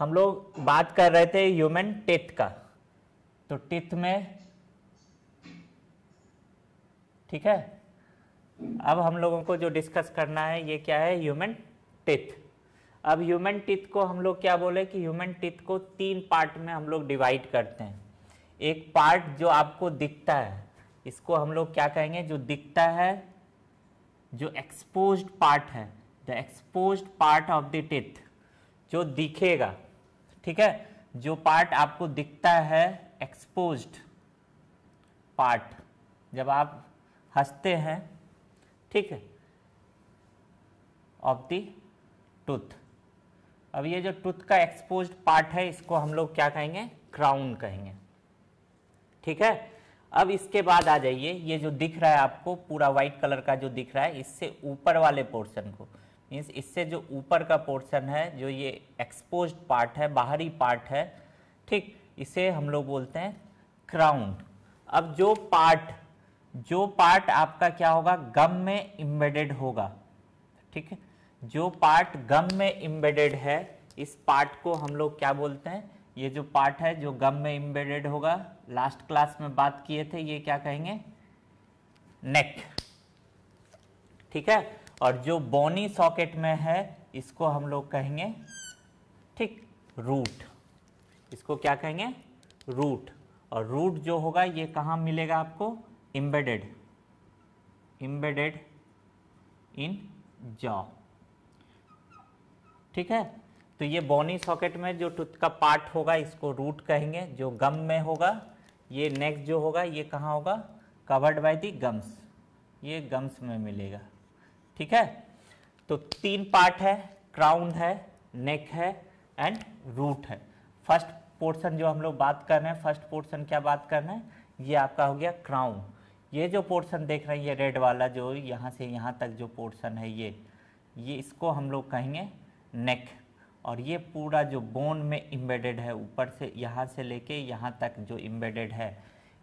हम लोग बात कर रहे थे ह्यूमन टिथ का तो टिथ में ठीक है अब हम लोगों को जो डिस्कस करना है ये क्या है ह्यूमन टिथ अब ह्यूमन टिथ को हम लोग क्या बोले कि ह्यूमन टिथ को तीन पार्ट में हम लोग डिवाइड करते हैं एक पार्ट जो आपको दिखता है इसको हम लोग क्या कहेंगे जो दिखता है जो एक्सपोज पार्ट है the expose part of the teeth जो दिखेगा ठीक है जो पार्ट आपको दिखता है एक्सपोज पार्ट जब आप हंसते हैं ठीक है ऑफ दी टूथ अब ये जो टूथ का एक्सपोज पार्ट है इसको हम लोग क्या कहेंगे क्राउन कहेंगे ठीक है अब इसके बाद आ जाइए ये जो दिख रहा है आपको पूरा व्हाइट कलर का जो दिख रहा है इससे ऊपर वाले पोर्शन को मीन्स इससे जो ऊपर का पोर्शन है जो ये एक्सपोज पार्ट है बाहरी पार्ट है ठीक इसे हम लोग बोलते हैं क्राउन अब जो पार्ट जो पार्ट आपका क्या होगा गम में इम्बेडेड होगा ठीक है जो पार्ट गम में इम्बेडेड है इस पार्ट को हम लोग क्या बोलते हैं ये जो पार्ट है जो गम में इम्बेडेड होगा लास्ट क्लास में बात किए थे ये क्या कहेंगे नेक ठीक है और जो बोनी सॉकेट में है इसको हम लोग कहेंगे ठीक रूट इसको क्या कहेंगे रूट और रूट जो होगा ये कहाँ मिलेगा आपको इम्बेडेड इम्बेडेड इन जॉ ठीक है तो ये बॉनी सॉकेट में जो टूथ का पार्ट होगा इसको रूट कहेंगे जो गम में होगा ये नेक्स्ट जो होगा ये कहाँ होगा कवर्ड बाय दी गम्स ये गम्स में मिलेगा ठीक है तो तीन पार्ट है क्राउन है नेक है एंड रूट है फर्स्ट पोर्शन जो हम लोग बात कर रहे हैं फर्स्ट पोर्शन क्या बात कर रहे हैं ये आपका हो गया क्राउन ये जो पोर्शन देख रहे हैं ये रेड वाला जो यहाँ से यहाँ तक जो पोर्शन है ये ये इसको हम लोग कहेंगे नेक और ये पूरा जो बोन में इम्बेडेड है ऊपर से यहाँ से लेके यहाँ तक जो इम्बेडेड है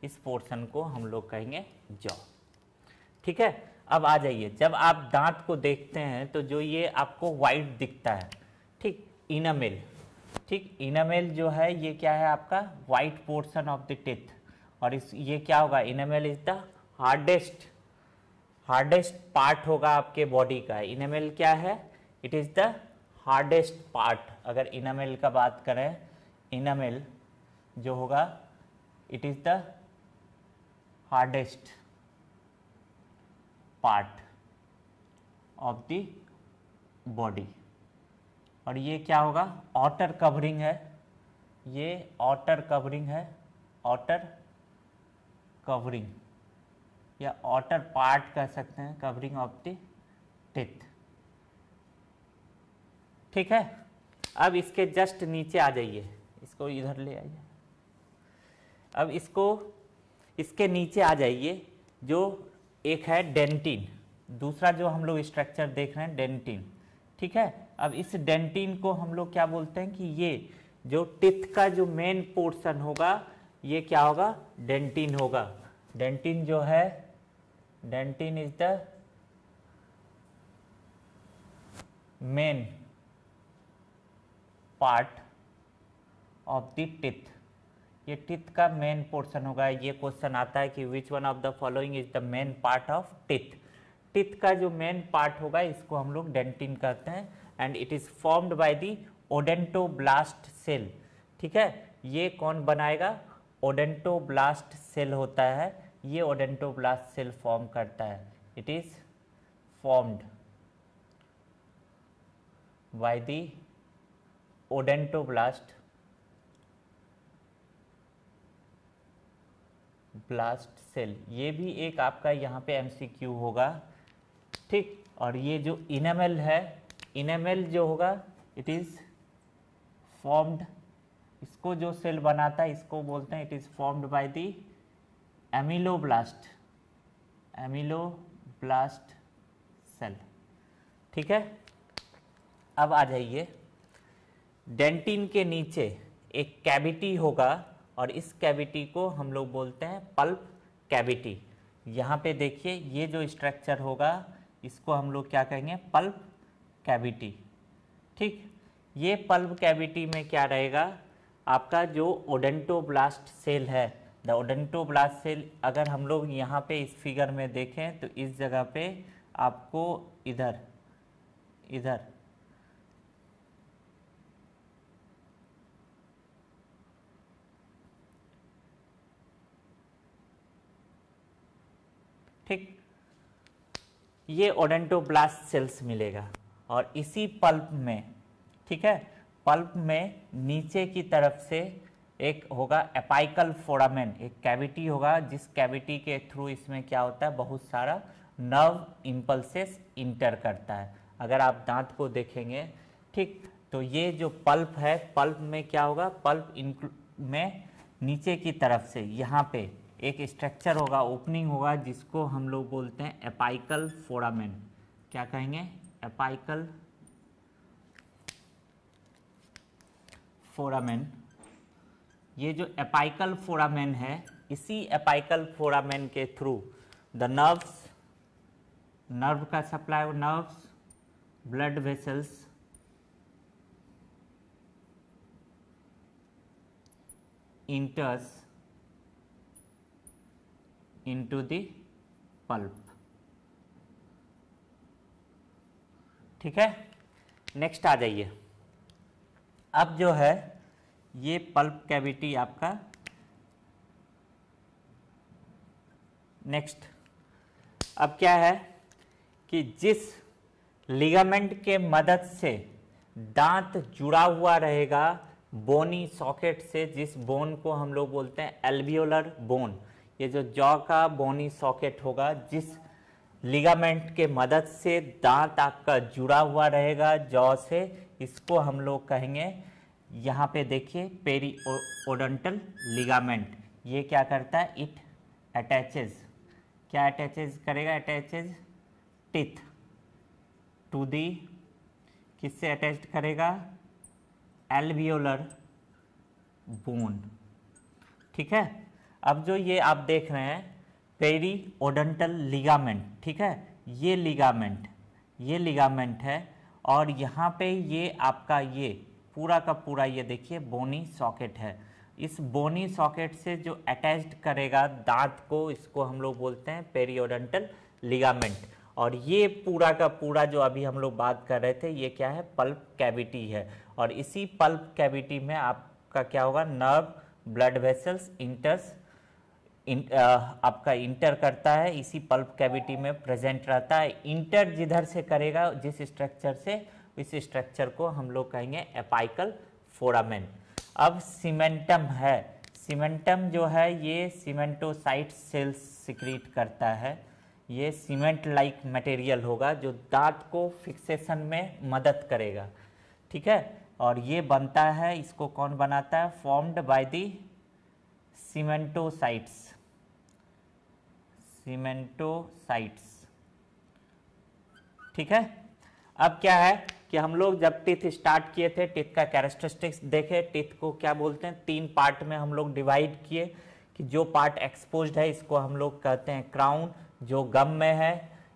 इस पोर्शन को हम लोग कहेंगे जॉ ठीक है अब आ जाइए जब आप दांत को देखते हैं तो जो ये आपको वाइट दिखता है ठीक इनामेल ठीक इनामेल जो है ये क्या है आपका white portion of the teeth और इस ये क्या होगा enamel is the hardest hardest part होगा आपके बॉडी का इनामेल क्या है it is the hardest part अगर इनामेल का बात करें इनामेल जो होगा it is the hardest part of the body और ये क्या होगा ऑटर कवरिंग है ये ऑटर कवरिंग है ऑटर कवरिंग या ऑटर पार्ट कह सकते हैं कवरिंग ऑफ द टिथ ठीक है अब इसके जस्ट नीचे आ जाइए इसको इधर ले आइए अब इसको इसके नीचे आ जाइए जो एक है डेंटिन दूसरा जो हम लोग स्ट्रक्चर देख रहे हैं डेंटिन ठीक है अब इस डेंटिन को हम लोग क्या बोलते हैं कि ये जो टिथ का जो मेन पोर्शन होगा ये क्या होगा डेंटिन होगा डेंटिन जो है dentin is the main part of the teeth ये टिथ का मेन पोर्शन होगा ये क्वेश्चन आता है कि which one of the following is the main part of teeth teeth का जो मेन पार्ट होगा इसको हम लोग डेंटिन कहते हैं and it is formed by the blast cell ठीक है ये कौन बनाएगा ओडेंटो ब्लास्ट सेल होता है ये ओडेंटोब्लास्ट सेल फॉर्म करता है it is formed by the blast blast cell ये भी एक आपका यहाँ पे एमसीक्यू होगा ठीक और ये जो इनेमेल है इनामेल जो होगा इट इज़ फॉर्म्ड इसको जो सेल बनाता है इसको बोलते हैं it is formed by the ameloblast cell ठीक है अब आ जाइए डेंटिन के नीचे एक कैविटी होगा और इस कैविटी को हम लोग बोलते हैं पल्प कैविटी यहाँ पे देखिए ये जो स्ट्रक्चर होगा इसको हम लोग क्या कहेंगे पल्प कैविटी ठीक ये पल्प कैविटी में क्या रहेगा आपका जो ओडेंटोब्लास्ट सेल है द ओडेंटोब्लास्ट सेल अगर हम लोग यहाँ पे इस फिगर में देखें तो इस जगह पे आपको इधर इधर ठीक ये ओडेंटोब्लास्ट सेल्स मिलेगा और इसी पल्प में ठीक है पल्प में नीचे की तरफ से एक होगा एपाइकल फोरामेन एक कैविटी होगा जिस कैविटी के थ्रू इसमें क्या होता है बहुत सारा नर्व इम्पल्सेस इंटर करता है अगर आप दांत को देखेंगे ठीक तो ये जो पल्प है पल्प में क्या होगा पल्प में नीचे की तरफ से यहाँ पे एक स्ट्रक्चर होगा ओपनिंग होगा जिसको हम लोग बोलते हैं एपाइकल फोरामेन क्या कहेंगे एपाइकल फोरामेन ये जो एपाइकल फोरामेन है इसी एपाइकल फोरामेन के थ्रू द नर्व्स नर्व का supply nerves blood vessels enters into the pulp ठीक है नेक्स्ट आ जाइए अब जो है ये पल्प कैविटी आपका नेक्स्ट अब क्या है कि जिस लिगामेंट के मदद से दांत जुड़ा हुआ रहेगा बोनी सॉकेट से जिस बोन को हम लोग बोलते हैं एल्वियोलर बोन ये जो जॉ का बोनी सॉकेट होगा जिस लिगामेंट के मदद से दांत आपका जुड़ा हुआ रहेगा जॉ से इसको हम लोग कहेंगे यहाँ पे देखिए पेरी ओडेंटल लिगामेंट ये क्या करता है इट अटैचेज क्या अटैचेज करेगा अटैचेज टिथ टू दी किससे अटैच करेगा एल्वियोलर बोन ठीक है अब जो ये आप देख रहे हैं पेरी ओडेंटल लिगामेंट ठीक है ये लिगामेंट ये लिगामेंट है और यहाँ पे ये आपका ये पूरा का पूरा ये देखिए बोनी सॉकेट है इस बोनी सॉकेट से जो अटैच करेगा दांत को इसको हम लोग बोलते हैं पेरियोडेंटल लिगामेंट और ये पूरा का पूरा जो अभी हम लोग बात कर रहे थे ये क्या है पल्प कैविटी है और इसी पल्प कैविटी में आपका क्या होगा nerve blood vessels enters in, आ, आपका इंटर करता है इसी पल्प कैविटी में प्रेजेंट रहता है इंटर जिधर से करेगा जिस स्ट्रक्चर से इस स्ट्रक्चर को हम लोग कहेंगे एपाइकल फोरामेन अब सीमेंटम है सीमेंटम जो है ये सीमेंटोसाइट सेल्स सिक्रीट करता है ये सीमेंट लाइक मटेरियल होगा जो दांत को फिक्सेशन में मदद करेगा ठीक है और ये बनता है इसको कौन बनाता है फॉर्म्ड बाय दी सीमेंटोसाइट्स सीमेंटोसाइट्स ठीक है अब क्या है कि हम लोग जब टिथ स्टार्ट किए थे टिथ का कैरेक्टरिस्टिक्स देखे टिथ को क्या बोलते हैं तीन पार्ट में हम लोग डिवाइड किए कि जो पार्ट एक्सपोज है इसको हम लोग कहते हैं क्राउन जो गम में है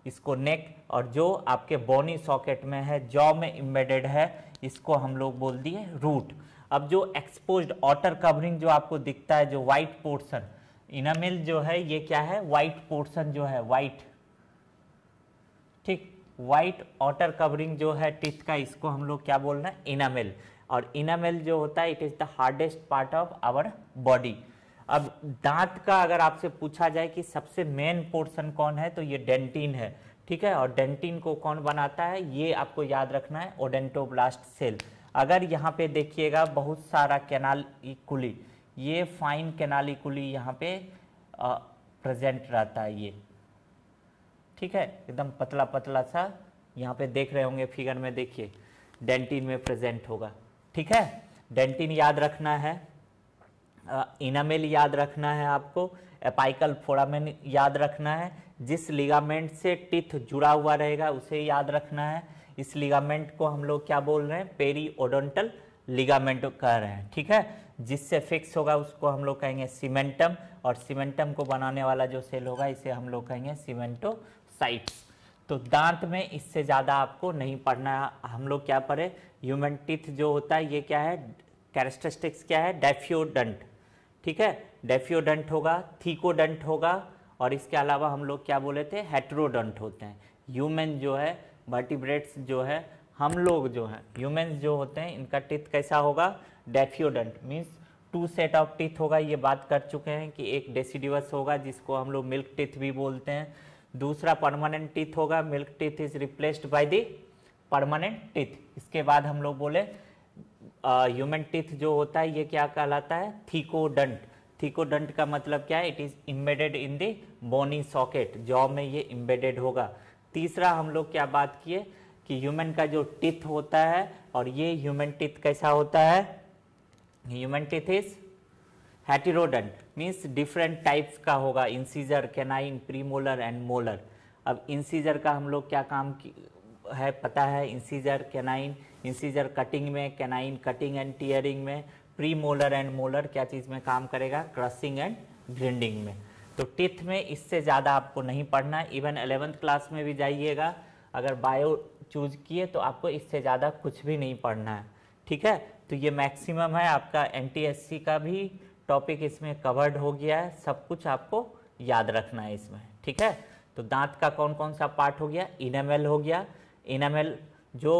इसको नेक और जो आपके बोनी सॉकेट में है जॉ में इम्बेडेड है इसको हम लोग बोल दिए रूट अब जो एक्सपोज ऑटर कवरिंग जो आपको दिखता है जो व्हाइट पोर्सन इनामिल जो है ये क्या है वाइट पोर्शन जो है वाइट ठीक वाइट ऑटर कवरिंग जो है टीथ का इसको हम लोग क्या बोल रहे हैं इनामिल और इनामिल जो होता है it is the hardest part of our body अब दांत का अगर आपसे पूछा जाए कि सबसे मेन पोर्शन कौन है तो ये डेंटिन है ठीक है और डेंटिन को कौन बनाता है ये आपको याद रखना है ओडेंटोब्लास्ट सेल अगर यहाँ पे देखिएगा बहुत सारा कैनाल कुली ये फाइन कैनालिकुली यहाँ पे प्रेजेंट रहता है ये ठीक है एकदम पतला पतला सा यहाँ पे देख रहे होंगे फिगर में देखिए डेंटिन में प्रेजेंट होगा ठीक है डेंटिन याद रखना है इनामेल याद रखना है आपको एपाइकल फोरामेन याद रखना है जिस लिगामेंट से टिथ जुड़ा हुआ रहेगा उसे याद रखना है इस लिगामेंट को हम लोग क्या बोल रहे हैं पेरी ओडोंटल लिगामेंट कह रहे हैं ठीक है जिससे फिक्स होगा उसको हम लोग कहेंगे सीमेंटम और सीमेंटम को बनाने वाला जो सेल होगा इसे हम लोग कहेंगे सीमेंटोसाइट्स तो दांत में इससे ज़्यादा आपको नहीं पढ़ना हम लोग क्या पढ़े ह्यूमन टिथ जो होता है ये क्या है कैरेस्टिस्टिक्स क्या है डेफियोडंट ठीक है डेफियोडंट होगा थीकोडंट होगा और इसके अलावा हम लोग क्या बोले थे हेट्रोडंट होते हैं ह्यूमन जो है वर्टिब्रेट्स जो है हम लोग जो हैं ह्यूमेंस जो होते हैं इनका टिथ कैसा होगा diphyodont means two set of teeth होगा ये बात कर चुके हैं कि एक डेसीडिवस होगा जिसको हम लोग मिल्क टिथ भी बोलते हैं दूसरा परमानेंट टिथ होगा milk teeth is replaced by the permanent teeth इसके बाद हम लोग बोले ह्यूमन टिथ जो होता है ये क्या कहलाता है थीकोडंट थीकोडंट का मतलब क्या है it is embedded in the bony socket jaw में ये इम्बेडेड होगा तीसरा हम लोग क्या बात किए कि ह्यूमन का जो टिथ होता है और ये ह्यूमन टिथ कैसा होता है human teeth is heterodont means different types का होगा incisor canine premolar and molar अब इंसीजर का हम लोग क्या काम है पता है इंसीजर कैनाइन इंसीजर कटिंग में कैनाइन कटिंग एंड टीयरिंग में प्री मोलर एंड मोलर क्या चीज़ में काम करेगा क्रसिंग एंड ग्रिंडिंग में तो टिथ में इससे ज़्यादा आपको नहीं पढ़ना इवन एलेवेंथ क्लास में भी जाइएगा अगर बायो चूज किए तो आपको इससे ज़्यादा कुछ भी नहीं पढ़ना है ठीक है तो ये मैक्सिमम है आपका एन का भी टॉपिक इसमें कवर्ड हो गया है सब कुछ आपको याद रखना है इसमें ठीक है तो दांत का कौन कौन सा पार्ट हो गया इनमेल हो गया इनमेल जो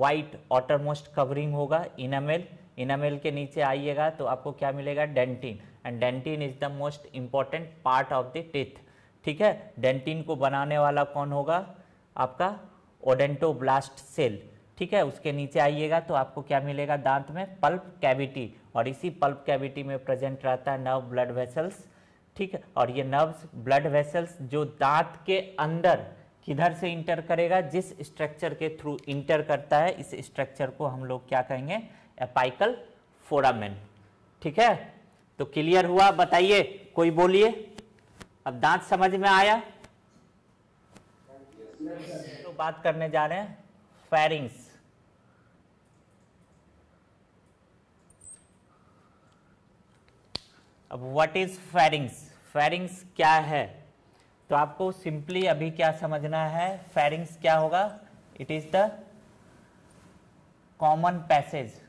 वाइट ऑटर मोस्ट कवरिंग होगा इनमेल इनमेल के नीचे आइएगा तो आपको क्या मिलेगा dentin and dentin is the most important part of the teeth ठीक है डेंटिन को बनाने वाला कौन होगा आपका ओडेंटोब्लास्ट सेल ठीक है उसके नीचे आइएगा तो आपको क्या मिलेगा दांत में पल्प कैविटी और इसी पल्प कैविटी में प्रेजेंट रहता है नर्व ब्लड वेसल्स ठीक है और ये नर्व्स ब्लड वेसल्स जो दांत के अंदर किधर से इंटर करेगा जिस स्ट्रक्चर के थ्रू इंटर करता है इस स्ट्रक्चर को हम लोग क्या कहेंगे एपाइकल फोरामेन ठीक है तो क्लियर हुआ बताइए कोई बोलिए अब दांत समझ में आया बात करने जा रहे हैं फेरिंग्स अब व्हाट इज फेरिंग्स फेरिंग्स क्या है तो आपको सिंपली अभी क्या समझना है फेरिंग्स क्या होगा it is the common passage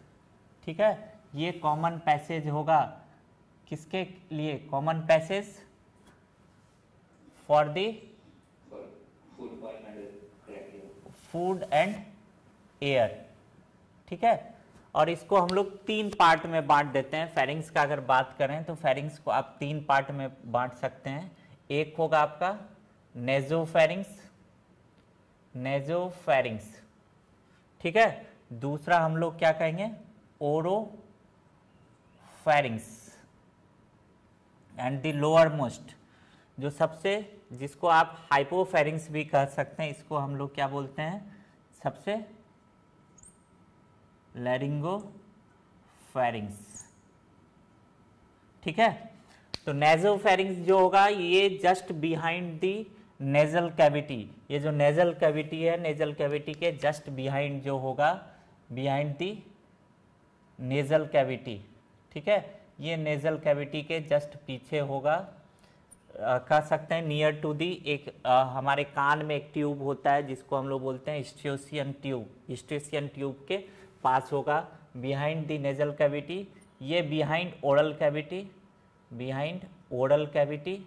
ठीक है ये कॉमन पैसेज होगा किसके लिए common passage for the food and air ठीक है और इसको हम लोग तीन पार्ट में बांट देते हैं फेरिंग्स का अगर बात करें तो फेरिंग्स को आप तीन पार्ट में बांट सकते हैं एक होगा आपका नेजो फेरिंग्स नेजो फेरिंग्स ठीक है दूसरा हम लोग क्या कहेंगे oropharynx and the lowermost जो सबसे जिसको आप हाइपोफेरिंग्स भी कह सकते हैं इसको हम लोग क्या बोलते हैं सबसे लैरिंगो फेरिंग्स ठीक है तो नेजो फेरिंग्स जो होगा ये just behind the nasal cavity ये जो नेजल कैविटी है नेजल कैविटी के जस्ट बिहाइंड जो होगा बिहाइंड दी नेजल कैविटी ठीक है ये नेजल कैविटी के जस्ट पीछे होगा कह सकते हैं नियर टू दी एक आ, हमारे कान में एक ट्यूब होता है जिसको हम लोग बोलते हैं स्ट्रेसियन ट्यूब स्ट्रेसियन ट्यूब के पास होगा बिहाइंड दी नेजल कैविटी ये behind oral cavity behind oral cavity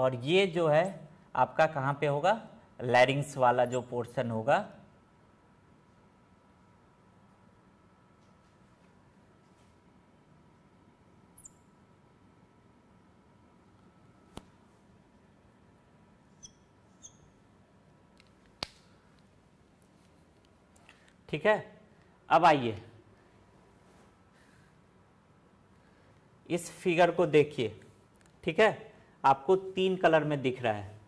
और ये जो है आपका कहाँ पे होगा लैरिंग्स वाला जो पोर्शन होगा ठीक है अब आइए इस फिगर को देखिए ठीक है आपको तीन कलर में दिख रहा है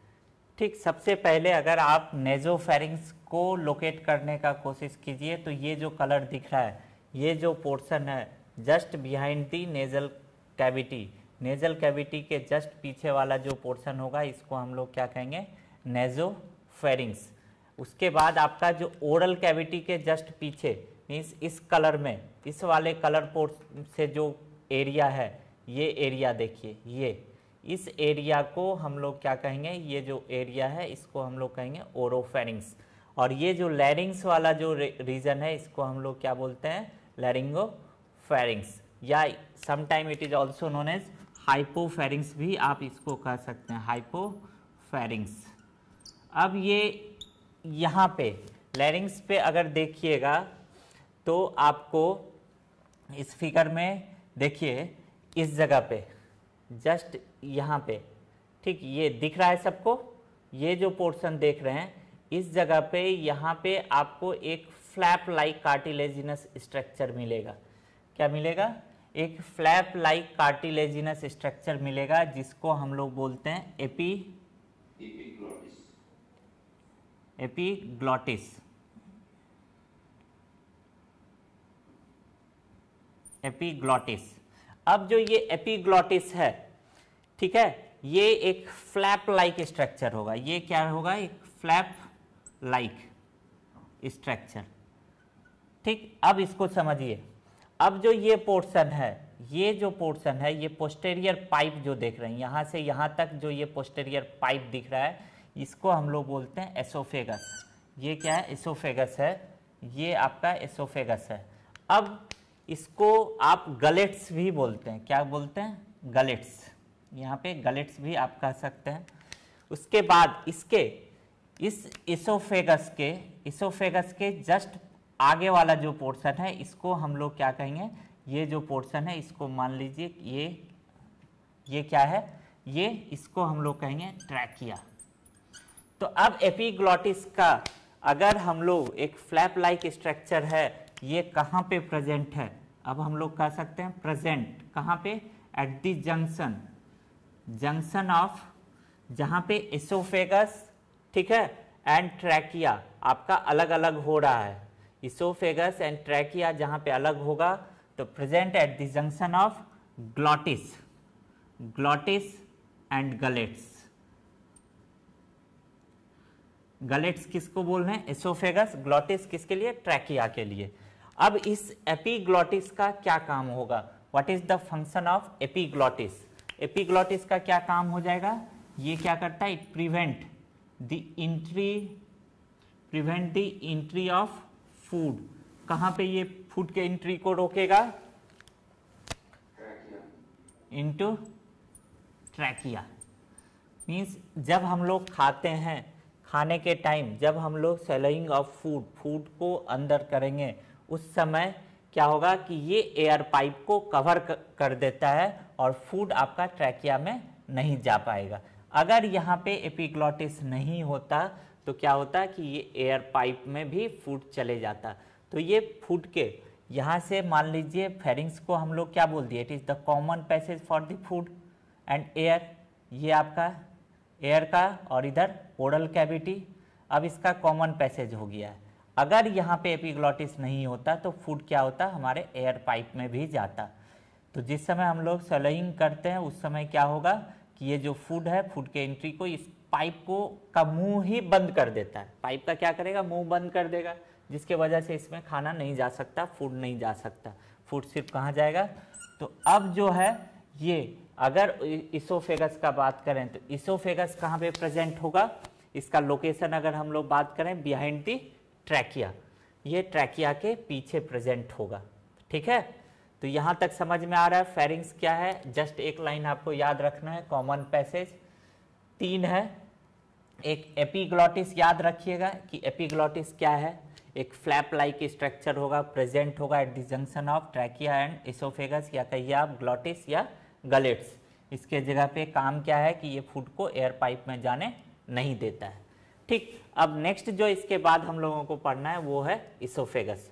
ठीक सबसे पहले अगर आप नेजोफेरिंग्स को लोकेट करने का कोशिश कीजिए तो ये जो कलर दिख रहा है ये जो पोर्शन है just behind the nasal cavity nasal cavity के जस्ट पीछे वाला जो पोर्शन होगा इसको हम लोग क्या कहेंगे नेजोफेरिंग्स उसके बाद आपका जो ओरल कैविटी के जस्ट पीछे मीन्स इस कलर में इस वाले कलर पोर्ट से जो एरिया है ये एरिया देखिए ये इस एरिया को हम लोग क्या कहेंगे ये जो एरिया है इसको हम लोग कहेंगे ओरोफेरिंग्स और ये जो लैरिंग्स वाला जो रीजन है इसको हम लोग क्या बोलते हैं लैरिंगो फेरिंग्स या sometime it is also known as hypopharynx भी आप इसको कह सकते हैं हाइपोफेरिंग्स अब ये यहाँ पे लैरिंग्स पे अगर देखिएगा तो आपको इस फिगर में देखिए इस जगह पे जस्ट यहाँ पे ठीक ये दिख रहा है सबको ये जो पोर्शन देख रहे हैं इस जगह पे यहाँ पे आपको एक फ्लैप लाइक कार्टिलेजिनस स्ट्रक्चर मिलेगा क्या मिलेगा एक फ्लैप लाइक कार्टिलेजिनस स्ट्रक्चर मिलेगा जिसको हम लोग बोलते हैं एपी एपिग्लॉटिस एपिग्लॉटिस अब जो ये एपिग्लॉटिस है ठीक है ये एक फ्लैप लाइक स्ट्रक्चर होगा ये क्या होगा एक फ्लैप लाइक स्ट्रक्चर ठीक अब इसको समझिए अब जो ये पोर्शन है ये जो पोर्शन है ये पोस्टेरियर पाइप जो देख रहे हैं यहां से यहां तक जो ये पोस्टेरियर पाइप दिख रहा है इसको हम लोग बोलते हैं एसोफेगस ये क्या है एसोफेगस है ये आपका एसोफेगस है अब इसको आप गलेट्स भी बोलते हैं क्या बोलते हैं गलेट्स यहाँ पे गलेट्स भी आप कह सकते हैं उसके बाद इसके इस इसोफेगस के इसोफेगस के जस्ट आगे वाला जो पोर्शन है इसको हम लोग क्या कहेंगे ये जो पोर्शन है इसको मान लीजिए ये ये क्या है ये इसको हम लोग कहेंगे ट्रैकिया तो अब एपिग्लॉटिस का अगर हम लोग एक फ्लैप लाइक स्ट्रक्चर है ये कहाँ पे प्रेजेंट है अब हम लोग कह सकते हैं प्रेजेंट कहाँ पे at the junction junction of जहाँ पे इसोफेगस ठीक है एंड ट्रैकिया आपका अलग अलग हो रहा है इसोफेगस एंड ट्रैकिया जहाँ पे अलग होगा तो present at the junction of glottis glottis and gullets gullets किसको बोल रहे हैं एसोफेगस ग्लॉटिस किसके लिए ट्रैकिया के लिए अब इस एपीग्लॉटिस का क्या काम होगा what is the function of epiglottis epiglottis का क्या काम हो जाएगा ये क्या करता है it prevent the entry prevent the entry of food कहाँ पे ये फूड के इंट्री को रोकेगा इंटू ट्रैकिया मीन्स जब हम लोग खाते हैं खाने के टाइम जब हम लोग सेलोइंग ऑफ फूड फूड को अंदर करेंगे उस समय क्या होगा कि ये एयर पाइप को कवर कर देता है और फूड आपका ट्रैकिया में नहीं जा पाएगा अगर यहाँ पे एपिक्लॉटिस नहीं होता तो क्या होता कि ये एयर पाइप में भी फूड चले जाता तो ये फूड के यहाँ से मान लीजिए फेरिंग्स को हम लोग क्या बोल दिए it is the common passage for the food and air ये आपका एयर का और इधर ओरल कैविटी अब इसका कॉमन पैसेज हो गया है अगर यहाँ पे एपिग्लॉटिस नहीं होता तो फूड क्या होता हमारे एयर पाइप में भी जाता तो जिस समय हम लोग सलोइंग करते हैं उस समय क्या होगा कि ये जो फूड है फूड के एंट्री को इस पाइप को का मुंह ही बंद कर देता है पाइप का क्या करेगा मुंह बंद कर देगा जिसके वजह से इसमें खाना नहीं जा सकता फूड नहीं जा सकता फूड सिर्फ कहाँ जाएगा तो अब जो है ये अगर इसोफेगस का बात करें तो इसोफेगस कहाँ पे प्रेजेंट होगा इसका लोकेशन अगर हम लोग बात करें बिहाइंड दी ट्रैकिया ये ट्रैकिया के पीछे प्रेजेंट होगा ठीक है तो यहाँ तक समझ में आ रहा है फेरिंग्स क्या है जस्ट एक लाइन आपको याद रखना है कॉमन पैसेज तीन है एक एपीग्लॉटिस याद रखिएगा कि एपीग्लॉटिस क्या है एक फ्लैप लाइक स्ट्रक्चर होगा प्रेजेंट होगा at the junction of trachea and oesophagus या कहिए आप ग्लॉटिस या गलेट्स इसके जगह पे काम क्या है कि ये फूड को एयर पाइप में जाने नहीं देता है ठीक अब नेक्स्ट जो इसके बाद हम लोगों को पढ़ना है वो है इसोफेगस